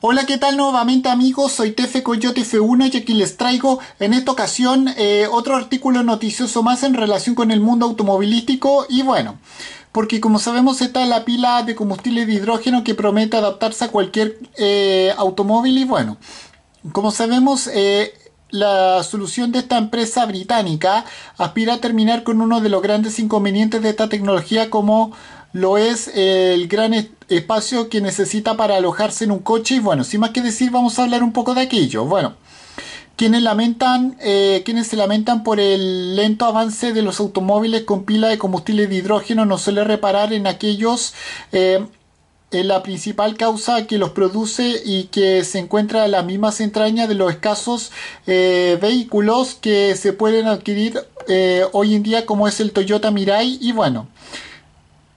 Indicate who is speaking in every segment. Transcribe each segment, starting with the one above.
Speaker 1: Hola, ¿qué tal nuevamente amigos? Soy Tefe Coyote F1 y aquí les traigo en esta ocasión eh, otro artículo noticioso más en relación con el mundo automovilístico y bueno, porque como sabemos está la pila de combustible de hidrógeno que promete adaptarse a cualquier eh, automóvil y bueno, como sabemos eh, la solución de esta empresa británica aspira a terminar con uno de los grandes inconvenientes de esta tecnología como lo es el gran espacio que necesita para alojarse en un coche. Y bueno, sin más que decir, vamos a hablar un poco de aquello. Bueno, quienes, lamentan, eh, quienes se lamentan por el lento avance de los automóviles con pila de combustible de hidrógeno no suele reparar en aquellos. Eh, en la principal causa que los produce y que se encuentra en las mismas entrañas de los escasos eh, vehículos que se pueden adquirir hoy en día como es el Toyota Mirai y bueno,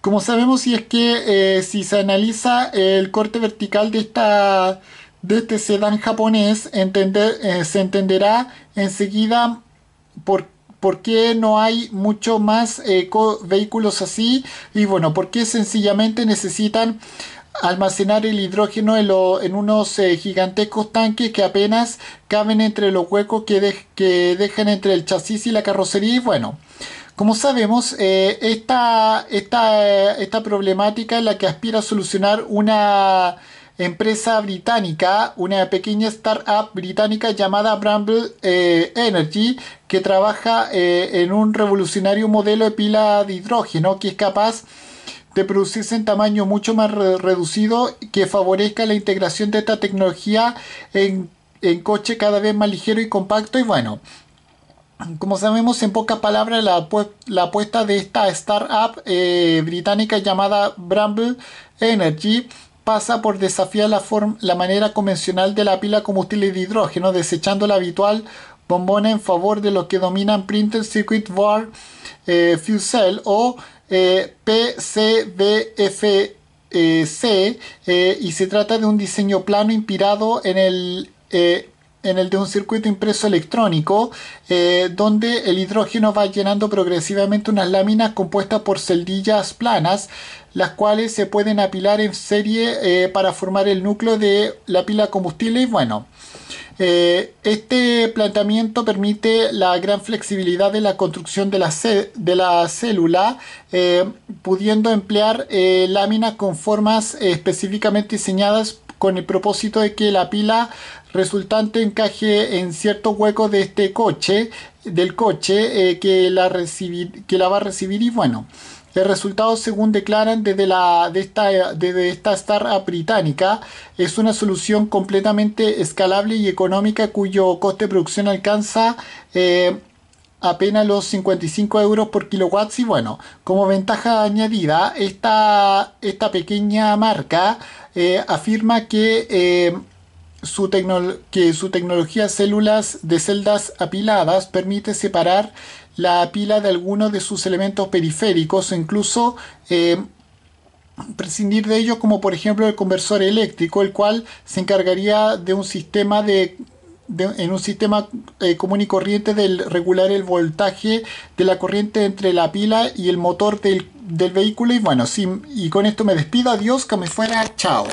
Speaker 1: como sabemos, si es que eh, si se analiza el corte vertical de esta de este sedán japonés, eh, se entenderá enseguida por, qué no hay mucho más eh, vehículos así y bueno, por qué sencillamente necesitan almacenar el hidrógeno en, unos gigantescos tanques que apenas caben entre los huecos que, que, dejan entre el chasis y la carrocería y bueno, como sabemos, eh, esta, eh, esta, problemática es la que aspira a solucionar una empresa británica, una pequeña startup británica llamada Bramble eh, Energy, que trabaja en un revolucionario modelo de pila de hidrógeno que es capaz de producirse en tamaño mucho más reducido que favorezca la integración de esta tecnología en, en coche cada vez más ligero y compacto y bueno, como sabemos, en pocas palabras, la, apuesta de esta startup eh, británica llamada Bramble Energy pasa por desafiar la, la manera convencional de la pila combustible de hidrógeno, desechando la habitual bombona en favor de lo que dominan Printed Circuit Board eh, Fuel Cell o eh, PCBFC, eh, y se trata de un diseño plano inspirado en el en el de un circuito impreso electrónico, eh, donde el hidrógeno va llenando progresivamente unas láminas compuestas por celdillas planas, las cuales se pueden apilar en serie eh, para formar el núcleo de la pila combustible y bueno. Eh, este planteamiento permite la gran flexibilidad de la construcción de la, de la célula, pudiendo emplear láminas con formas específicamente diseñadas con el propósito de que la pila resultante encaje en cierto hueco de este coche, del coche eh, que, la recibir, que la va a recibir y bueno. El resultado, según declaran desde, la, de esta, desde esta startup británica, es una solución completamente escalable y económica cuyo coste de producción alcanza eh, apenas los 55 euros por kilowatts. y bueno, como ventaja añadida, esta, esta pequeña marca eh, afirma que, eh, su que su tecnología células de celdas apiladas permite separar la pila de algunos de sus elementos periféricos o incluso eh, prescindir de ellos como por ejemplo el conversor eléctrico, el cual se encargaría de un sistema de en un sistema eh, común y corriente del regular el voltaje de la corriente entre la pila y el motor del, vehículo. Y bueno, sí y con esto me despido. Adiós, que me fuera. Chao.